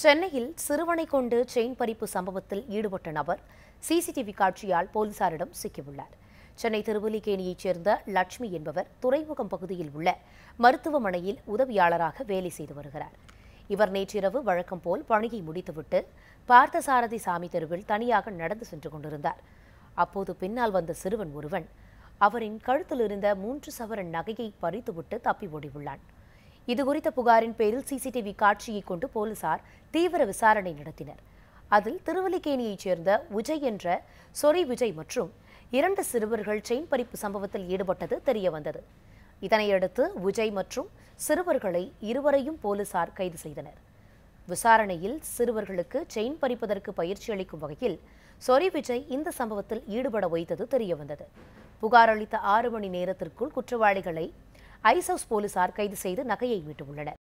சென்னையில் சிறுவனை கொண்டு செயின் பறிப்பு சம்பவத்தில் ஈடுபட்ட நபர் சிசிடிவி காட்சியால் போலீசாரிடம் சிக்கியுள்ளார் சென்னை திருவல்லிக்கேணியைச் சேர்ந்த லட்சுமி என்பவர் துறைமுகம் பகுதியில் உள்ள மருத்துவமனையில் உதவியாளராக வேலை செய்து வருகிறார் இவர் நேற்றிரவு வழக்கம் போல் பணியை முடித்துவிட்டு பார்த்தசாரதி சாமி தெருவில் தனியாக நடந்து சென்று கொண்டிருந்தார் அப்போது பின்னால் வந்த சிறுவன் ஒருவன் அவரின் கழுத்தில் இருந்த மூன்று சவரன் நகையை பறித்துவிட்டு தப்பி ஓடியுள்ளான் இதுகுறித்த புகாரின் பேரில் சிசிடிவி காட்சியை கொண்டு போலீசார் தீவிர விசாரணை நடத்தினர் அதில் திருவல்லிக்கேணியைச் சேர்ந்த விஜய் என்ற சொரி விஜய் மற்றும் இரண்டு சிறுவர்கள் செயின் பறிப்பு சம்பவத்தில் ஈடுபட்டது தெரியவந்தது இதனையடுத்து விஜய் மற்றும் சிறுவர்களை இருவரையும் போலீசார் கைது செய்தனர் விசாரணையில் சிறுவர்களுக்கு செயின் பறிப்பதற்கு பயிற்சி அளிக்கும் வகையில் சொரி விஜய் இந்த சம்பவத்தில் ஈடுபட வைத்தது தெரியவந்தது புகார் அளித்த ஆறு மணி நேரத்திற்குள் குற்றவாளிகளை ஐஸ் ஹவுஸ் போலீசார் கைது செய்து நகையை மீட்டுள்ளனர்